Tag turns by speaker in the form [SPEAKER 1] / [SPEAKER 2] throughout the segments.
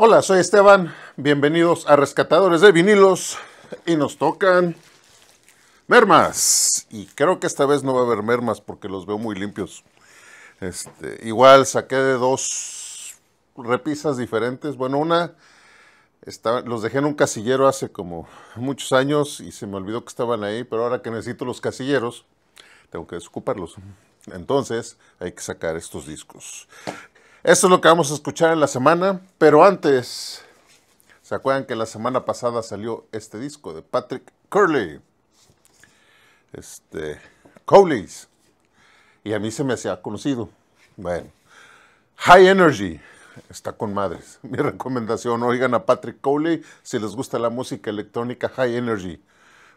[SPEAKER 1] Hola, soy Esteban. Bienvenidos a Rescatadores de Vinilos. Y nos tocan mermas. Y creo que esta vez no va a haber mermas porque los veo muy limpios. Este, igual saqué de dos repisas diferentes. Bueno, una los dejé en un casillero hace como muchos años y se me olvidó que estaban ahí. Pero ahora que necesito los casilleros, tengo que desocuparlos. Entonces hay que sacar estos discos. Esto es lo que vamos a escuchar en la semana, pero antes, ¿se acuerdan que la semana pasada salió este disco de Patrick Curley? Este, Cowleys. Y a mí se me hacía conocido. Bueno, High Energy está con madres. Mi recomendación, oigan a Patrick Cowley si les gusta la música electrónica High Energy.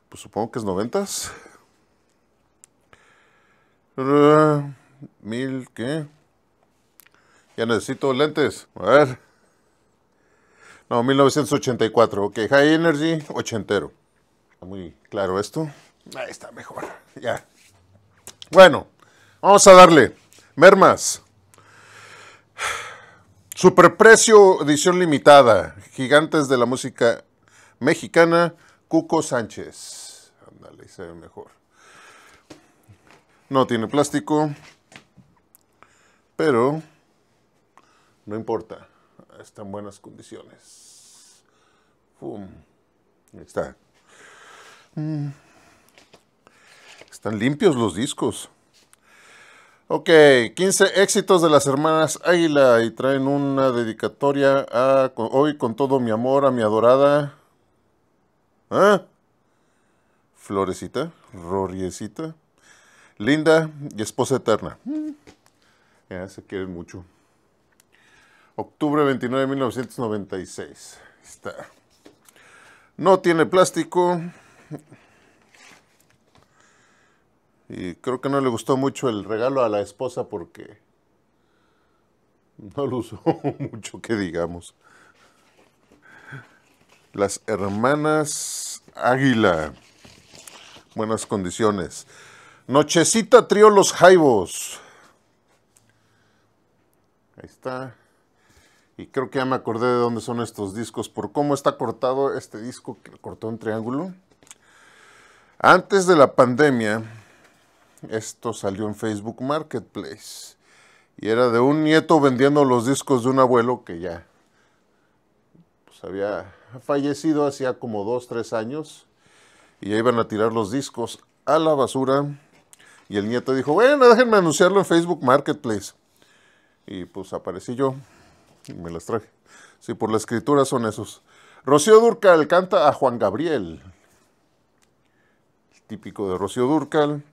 [SPEAKER 1] Pues supongo que es noventas. Mil, ¿qué? Ya necesito lentes. A ver. No, 1984. Ok, High Energy, ochentero. Está muy claro esto. Ahí está mejor. Ya. Bueno, vamos a darle. Mermas. Superprecio, edición limitada. Gigantes de la música mexicana. Cuco Sánchez. Ándale, se ve mejor. No tiene plástico. Pero no importa, está en buenas condiciones. Fum. Ahí está. Mm. Están limpios los discos. Ok, 15 éxitos de las hermanas Águila y traen una dedicatoria a hoy con todo mi amor a mi adorada. ¿Ah? Florecita, Roriecita, linda y esposa eterna. Mm. se quieren mucho. Octubre 29 de 1996. Está. No tiene plástico. Y creo que no le gustó mucho el regalo a la esposa porque no lo usó mucho, que digamos. Las hermanas Águila. Buenas condiciones. Nochecita Trio Los Jaibos. Ahí está. Y creo que ya me acordé de dónde son estos discos, por cómo está cortado este disco que cortó un triángulo. Antes de la pandemia, esto salió en Facebook Marketplace. Y era de un nieto vendiendo los discos de un abuelo que ya pues, había fallecido hacía como dos, tres años. Y ya iban a tirar los discos a la basura. Y el nieto dijo, bueno, déjenme anunciarlo en Facebook Marketplace. Y pues aparecí yo me las traje. Sí, por la escritura son esos. Rocío Durcal canta a Juan Gabriel. El típico de Rocío Durcal.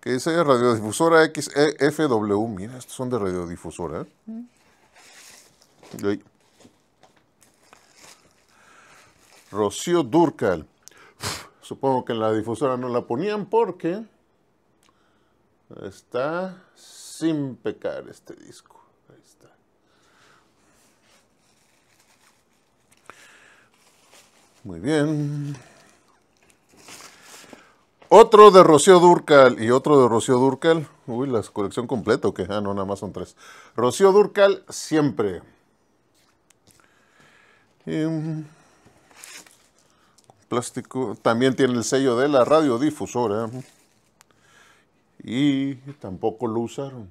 [SPEAKER 1] Que dice Radiodifusora XEFW Mira, estos son de Radiodifusora. ¿eh? Rocío Durcal. Supongo que en la difusora no la ponían porque está sin pecar este disco. Muy bien. Otro de Rocío Durcal y otro de Rocío Durcal. Uy, la colección completa, que ah, no, nada más son tres. Rocío Durcal siempre. Mm, plástico. También tiene el sello de la radiodifusora. Y tampoco lo usaron.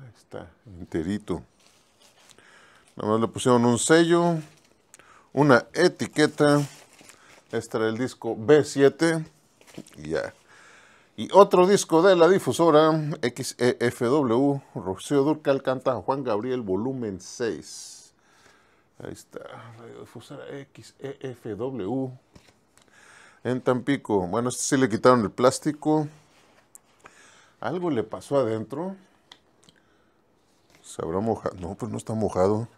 [SPEAKER 1] Ahí está, enterito. Nada más le pusieron un sello una etiqueta. Este era el disco B7. Y ya. Y otro disco de la difusora XEFW, Rocío Durcal canta Juan Gabriel, volumen 6. Ahí está, difusora XEFW en Tampico. Bueno, este sí le quitaron el plástico. Algo le pasó adentro. Se habrá mojado. No, pues no está mojado.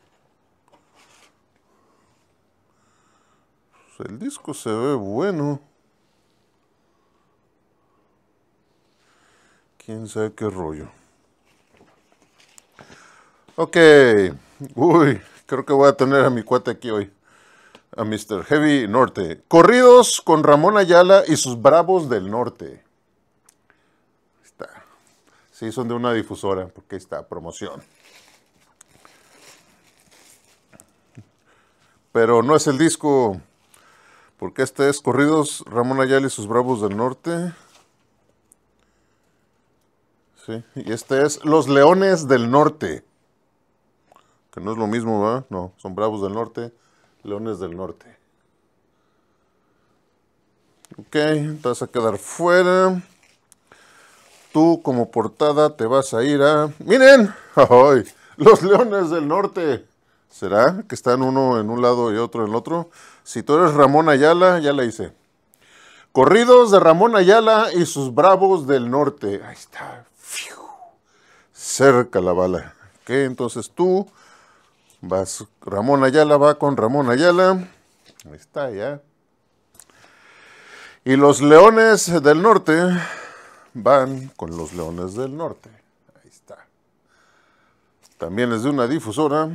[SPEAKER 1] el disco se ve bueno. Quién sabe qué rollo. Ok. Uy, creo que voy a tener a mi cuate aquí hoy. A Mr. Heavy Norte. Corridos con Ramón Ayala y sus Bravos del Norte. Ahí está. Sí, son de una difusora, porque ahí está, promoción. Pero no es el disco porque este es Corridos Ramón Ayala y sus Bravos del Norte. Sí, y este es Los Leones del Norte. Que no es lo mismo, ¿verdad? No, son Bravos del Norte, Leones del Norte. Ok, te vas a quedar fuera. Tú como portada te vas a ir a... Miren, ¡Ay! los Leones del Norte. ¿Será que están uno en un lado y otro en el otro? Si tú eres Ramón Ayala, ya la hice. Corridos de Ramón Ayala y sus bravos del norte. Ahí está. Cerca la bala. ¿Qué? Entonces tú vas, Ramón Ayala va con Ramón Ayala. Ahí está, ya. Y los leones del norte van con los leones del norte. Ahí está. También es de una difusora.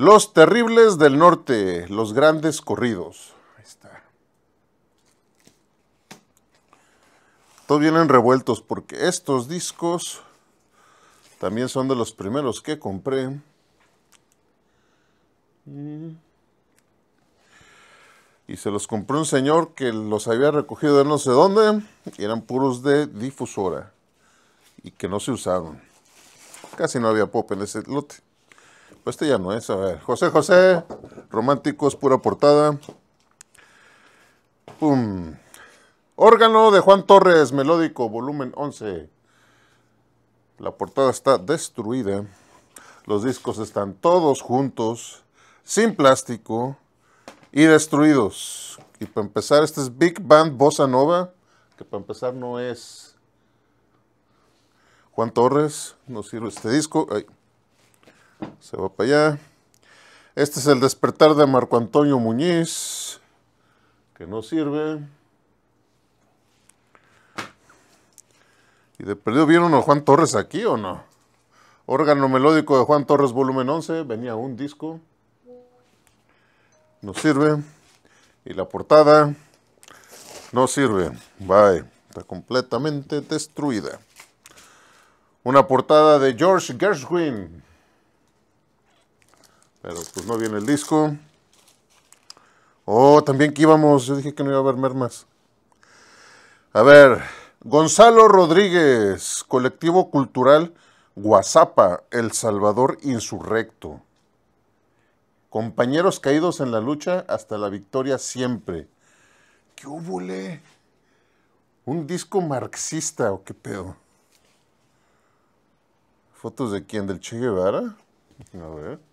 [SPEAKER 1] Los terribles del norte, los grandes corridos. Ahí está. Todos vienen revueltos porque estos discos también son de los primeros que compré. Y se los compró un señor que los había recogido de no sé dónde. Y eran puros de difusora. Y que no se usaban. Casi no había pop en ese lote. Pues este ya no es, a ver. José José, románticos, pura portada. Pum. Órgano de Juan Torres, melódico, volumen 11. La portada está destruida. Los discos están todos juntos, sin plástico y destruidos. Y para empezar, este es Big Band Bossa Nova, que para empezar no es Juan Torres, no sirve este disco. Ay. Se va para allá. Este es el despertar de Marco Antonio Muñiz, que no sirve. Y de perdido, ¿vieron a Juan Torres aquí o no? Órgano melódico de Juan Torres, volumen 11. Venía un disco. No sirve. Y la portada no sirve. Bye. Está completamente destruida. Una portada de George Gershwin. Pero pues no viene el disco. Oh, también que íbamos. Yo dije que no iba a haber más A ver, Gonzalo Rodríguez, colectivo cultural Guazapa, El Salvador Insurrecto. Compañeros caídos en la lucha hasta la victoria siempre. ¿Qué le? ¿Un disco marxista o qué pedo? ¿Fotos de quién? ¿Del Che Guevara? A ver.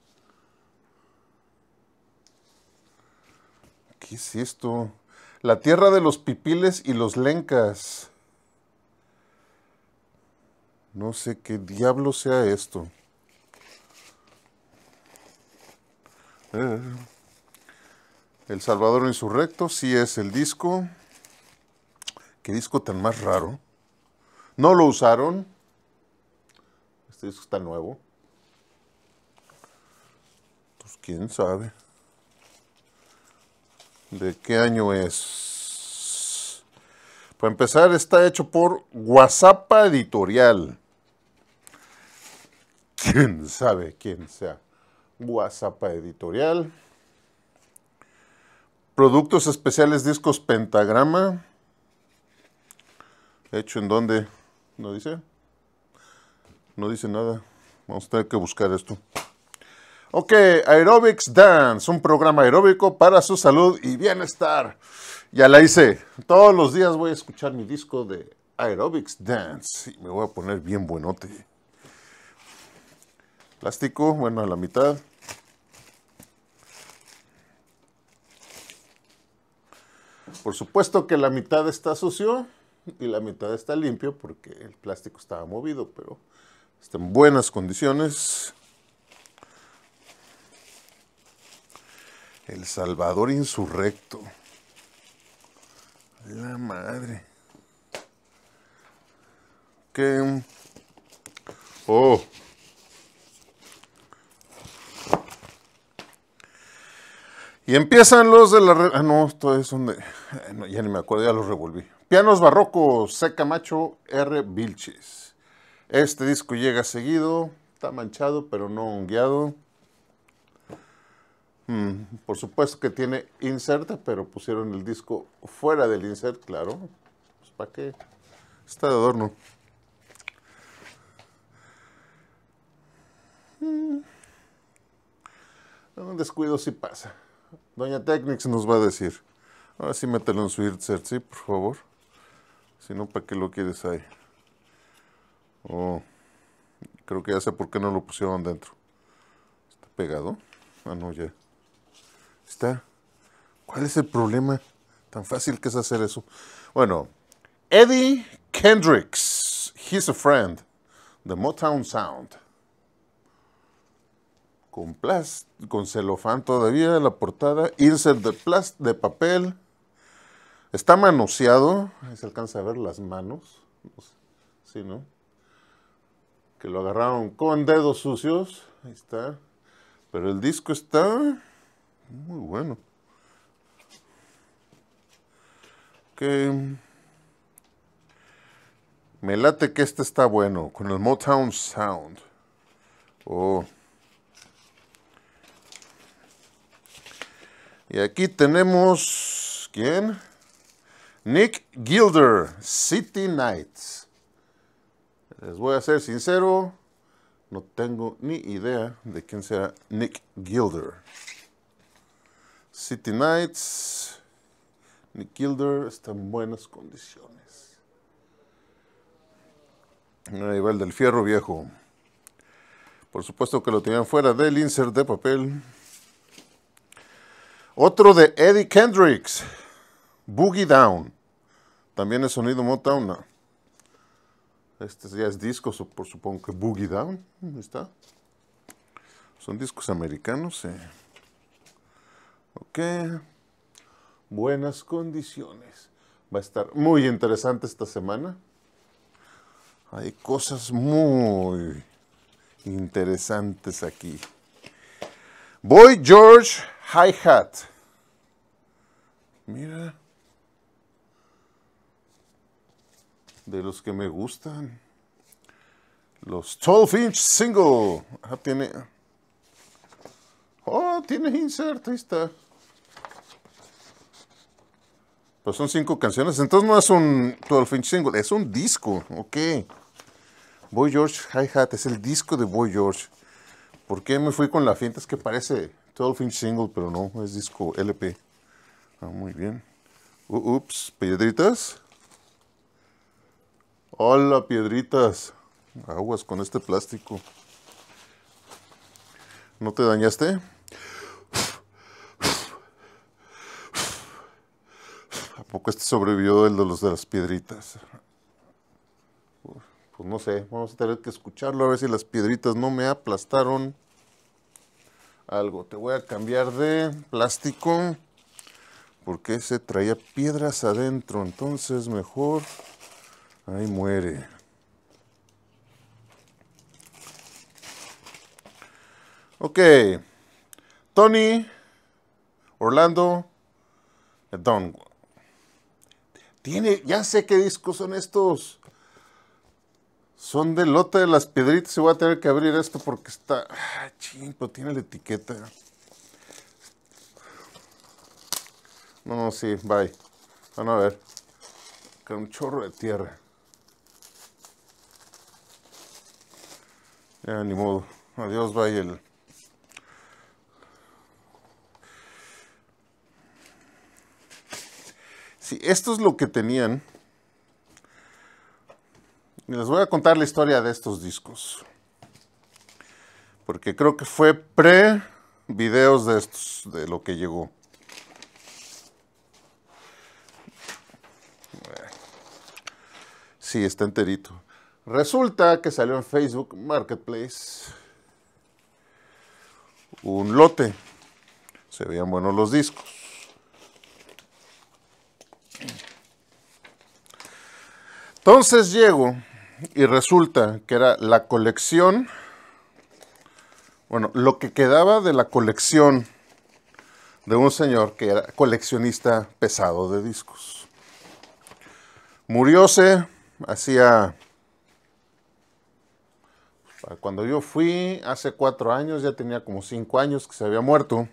[SPEAKER 1] ¿Qué es esto? La tierra de los pipiles y los lencas. No sé qué diablo sea esto. Eh, el Salvador Insurrecto, sí es el disco. Qué disco tan más raro. No lo usaron. Este disco está nuevo. Pues quién sabe. ¿De qué año es? Para empezar, está hecho por WhatsApp Editorial. ¿Quién sabe quién sea? WhatsApp Editorial. Productos especiales, discos Pentagrama. ¿Hecho en dónde? ¿No dice? No dice nada. Vamos a tener que buscar esto. Ok, Aerobics Dance, un programa aeróbico para su salud y bienestar. Ya la hice. Todos los días voy a escuchar mi disco de Aerobics Dance. Y me voy a poner bien buenote. Plástico, bueno, a la mitad. Por supuesto que la mitad está sucio y la mitad está limpio porque el plástico estaba movido, pero está en buenas condiciones. El Salvador insurrecto. La madre. Que. Oh. Y empiezan los de la. Ah, no, esto es donde. ya ni me acuerdo, ya los revolví. Pianos barrocos, C. Camacho, R. Vilches. Este disco llega seguido, está manchado, pero no hongueado. Mm, por supuesto que tiene insert, pero pusieron el disco fuera del insert, claro. Pues ¿Para qué? Está de adorno. Mm. Un descuido si pasa. Doña Technics nos va a decir. Ahora sí mételo en su insert, sí, por favor. Si no, ¿para qué lo quieres ahí? creo que ya sé por qué no lo pusieron dentro. Está pegado. Ah, no, ya. Está. ¿Cuál es el problema? Tan fácil que es hacer eso. Bueno, Eddie Kendricks, He's a Friend, The Motown Sound. Con, plast con celofán todavía la portada, insert de, plast de papel. Está manoseado, ahí se alcanza a ver las manos. Sí, ¿no? Que lo agarraron con dedos sucios. Ahí está. Pero el disco está muy bueno. Que me late que este está bueno con el Motown Sound. Oh. Y aquí tenemos quién? Nick Gilder, City Nights. Les voy a ser sincero, no tengo ni idea de quién sea Nick Gilder. City Knights, Nick Kilder está en buenas condiciones. Ahí va el del fierro viejo. Por supuesto que lo tenían fuera del insert de papel. Otro de Eddie Kendricks, Boogie Down. También es sonido Motown. Este ya es disco, por supongo que Boogie Down. está. Son discos americanos. Eh. Ok. Buenas condiciones. Va a estar muy interesante esta semana. Hay cosas muy interesantes aquí. Boy George Hi-Hat. Mira. De los que me gustan. Los 12 inch single. Ah, tiene. Oh, tiene insert. está. Pues son cinco canciones. Entonces no es un 12-inch single, es un disco. Ok. Boy George Hi-Hat es el disco de Boy George. ¿Por qué me fui con la finta? Es que parece 12-inch single, pero no, es disco LP. Ah, muy bien. Uh, ups, piedritas. Hola, piedritas. Aguas con este plástico. ¿No te dañaste? este sobrevivió el de los de las piedritas. Pues no sé, vamos a tener que escucharlo a ver si las piedritas no me aplastaron algo. Te voy a cambiar de plástico porque ese traía piedras adentro, entonces mejor ahí muere. Ok, Tony, Orlando, Don. Tiene, ya sé qué discos son estos. Son de lote de las piedritas y voy a tener que abrir esto porque está... Ah, tiene la etiqueta. No, sí, bye. Van a ver. Con un chorro de tierra. Ya, ni modo. Adiós, bye el... esto es lo que tenían. les voy a contar la historia de estos discos. Porque creo que fue pre videos de estos, de lo que llegó. Sí, está enterito. Resulta que salió en Facebook Marketplace un lote. Se veían buenos los discos. Entonces llego y resulta que era la colección, bueno, lo que quedaba de la colección de un señor que era coleccionista pesado de discos. Murióse hacía, cuando yo fui, hace cuatro años, ya tenía como cinco años que se había muerto.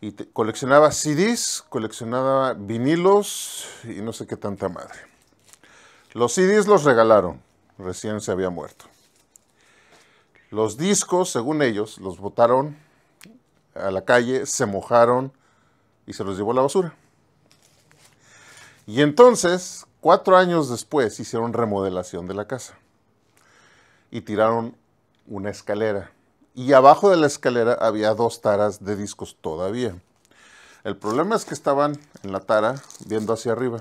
[SPEAKER 1] Y coleccionaba CDs, coleccionaba vinilos y no sé qué tanta madre. Los CDs los regalaron, recién se había muerto. Los discos, según ellos, los botaron a la calle, se mojaron y se los llevó a la basura. Y entonces, cuatro años después, hicieron remodelación de la casa y tiraron una escalera y abajo de la escalera había dos taras de discos todavía. El problema es que estaban en la tara viendo hacia arriba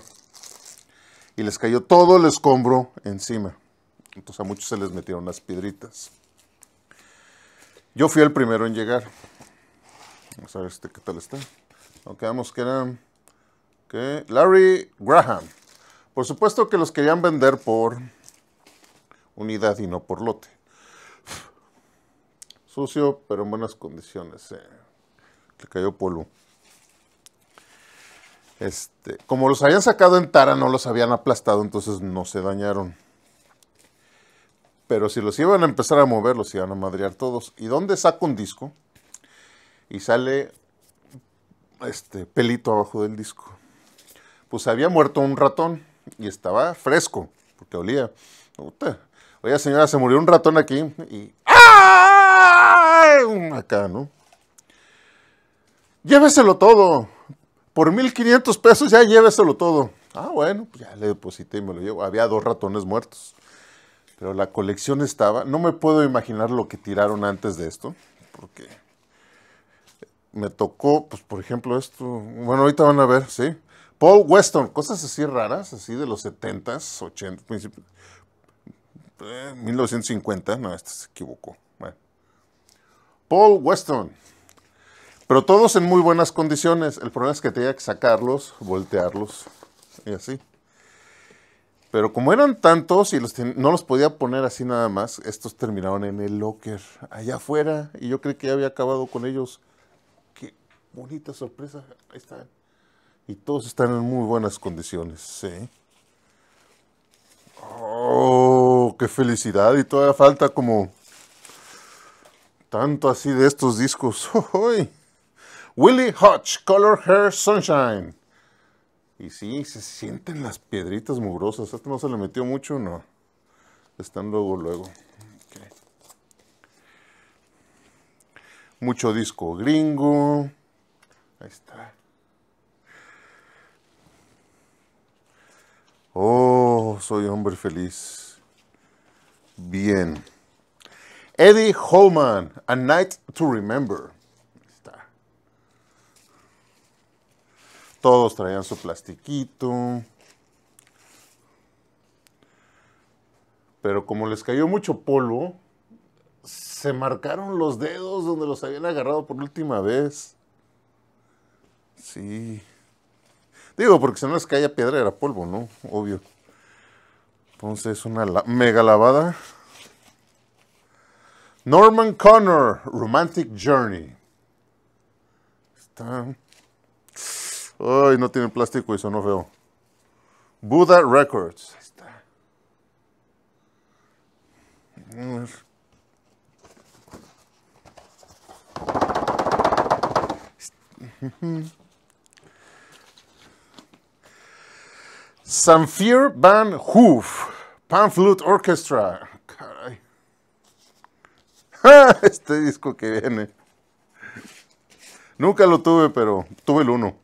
[SPEAKER 1] y les cayó todo el escombro encima. Entonces a muchos se les metieron las piedritas. Yo fui el primero en llegar. Vamos a ver este qué tal está. Aunque vamos que eran Larry Graham. Por supuesto que los querían vender por unidad y no por lote. Sucio, pero en buenas condiciones. Eh. Le cayó polvo. Este, como los habían sacado en tara, no los habían aplastado, entonces no se dañaron. Pero si los iban a empezar a mover, los iban a madrear todos. ¿Y dónde saco un disco? Y sale este pelito abajo del disco. Pues había muerto un ratón y estaba fresco, porque olía. Oye, señora, se murió un ratón aquí y acá, ¿no? Lléveselo todo. Por 1500 pesos ya lléveselo todo. Ah, bueno, pues ya le deposité y me lo llevo. Había dos ratones muertos. Pero la colección estaba. No me puedo imaginar lo que tiraron antes de esto. Porque me tocó, pues por ejemplo, esto. Bueno, ahorita van a ver, ¿sí? Paul Weston, cosas así raras, así de los 70s, 80s, 1950. No, este se equivocó. Paul Weston. Pero todos en muy buenas condiciones. El problema es que tenía que sacarlos, voltearlos y así. Pero como eran tantos y no los podía poner así nada más, estos terminaron en el locker, allá afuera. Y yo creí que ya había acabado con ellos. Qué bonita sorpresa. Ahí están. Y todos están en muy buenas condiciones. Sí. ¡Oh! ¡Qué felicidad! Y todavía falta como tanto así de estos discos. Willie Hodge, Color Hair Sunshine. Y sí, se sienten las piedritas mugrosas. Este no se le metió mucho, no. Están luego, luego. Mucho disco gringo. Ahí está. Oh, soy hombre feliz. Bien. Eddie Holman, A Night to Remember. Todos traían su plastiquito. Pero como les cayó mucho polvo, se marcaron los dedos donde los habían agarrado por última vez. Sí. Digo, porque si no les caía piedra era polvo, ¿no? Obvio. Entonces, una mega lavada. Norman Connor, Romantic Journey. Está... Ay, no tiene plástico y sonó feo. Buddha Records. Está. Samphir Van Hoof, Pan Flute Orchestra. este disco que viene. Nunca lo tuve, pero tuve el uno.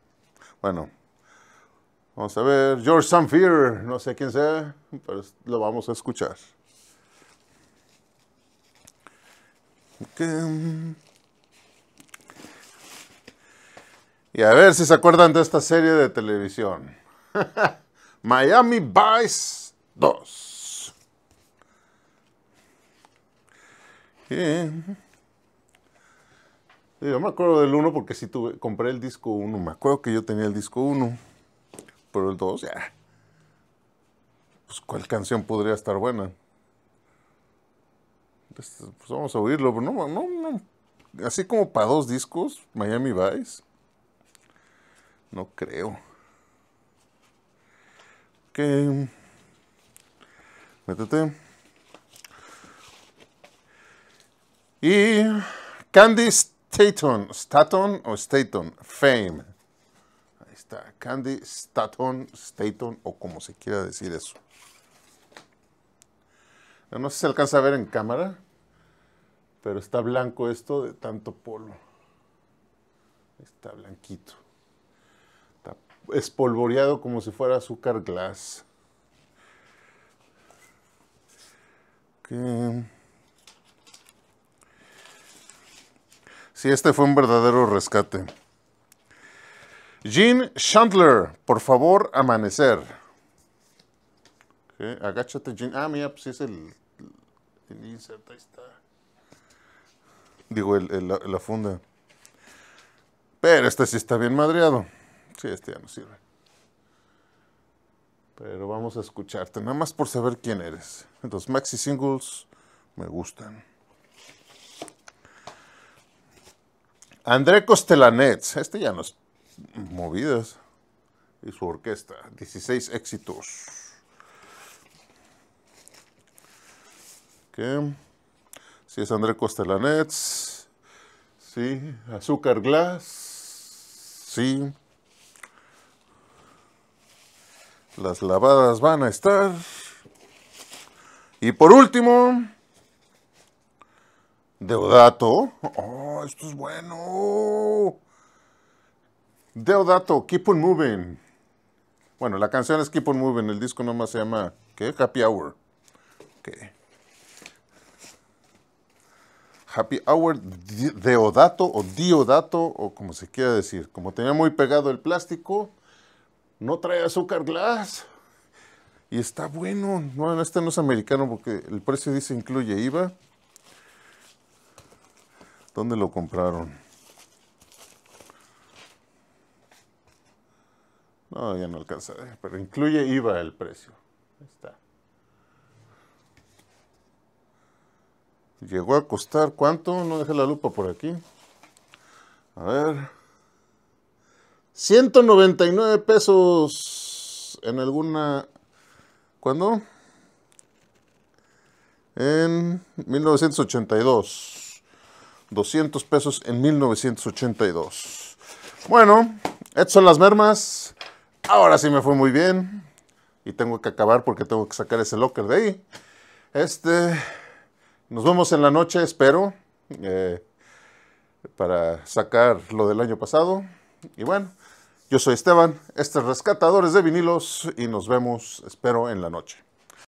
[SPEAKER 1] Bueno, vamos a ver. George Samfir, no sé quién sea, pero lo vamos a escuchar. Y a ver si se acuerdan de esta serie de televisión. Miami Vice 2. Yo me acuerdo del 1 porque si tuve, compré el disco 1. Me acuerdo que yo tenía el disco 1. Pero el 2, ya. Pues, ¿cuál canción podría estar buena? Este, pues vamos a oírlo, pero no, no, no. Así como para dos discos, Miami Vice. No creo. Ok Métete. Y Candy Staton, Staton o Staton, Fame. Ahí está, Candy Staton, Staton o como se quiera decir eso. No sé si se alcanza a ver en cámara, pero está blanco esto de tanto polvo. Está blanquito. Está espolvoreado como si fuera azúcar glass. Ok. Si este fue un verdadero rescate. Jean Chandler, por favor, amanecer. agáchate, Ah, mira, pues es el, insert, ahí está. Digo, la, funda. Pero este sí está bien madreado. Sí, este ya no sirve. Pero vamos a escucharte, nada más por saber quién eres. Entonces, maxi singles me gustan. André Costelanets, este ya nos movidas, y su orquesta, 16 éxitos. Si Sí, es André Costelanets. Sí, Azúcar Glass. Sí. Las lavadas van a estar. Y por último, Deodato. Oh, esto es bueno. Deodato, Keep on Moving. Bueno, la canción es Keep on Moving, el disco nomás se llama ¿qué? Happy Hour. Happy Hour Deodato o Diodato o como se quiera decir. Como tenía muy pegado el plástico, no trae azúcar glass. Y está bueno. Bueno, este no es americano porque el precio dice incluye IVA. ¿Dónde lo compraron? No, ya no alcanza pero incluye IVA el precio. Ahí está. Llegó a costar cuánto? No dejé la lupa por aquí. A ver. 199 pesos en alguna. ¿Cuándo? En 1982. 200 pesos en 1982. Bueno, estas son las mermas. Ahora sí me fue muy bien. Y tengo que acabar porque tengo que sacar ese locker de ahí. Este, nos vemos en la noche, espero, eh, para sacar lo del año pasado. Y bueno, yo soy Esteban, este es Rescatadores de Vinilos y nos vemos, espero, en la noche.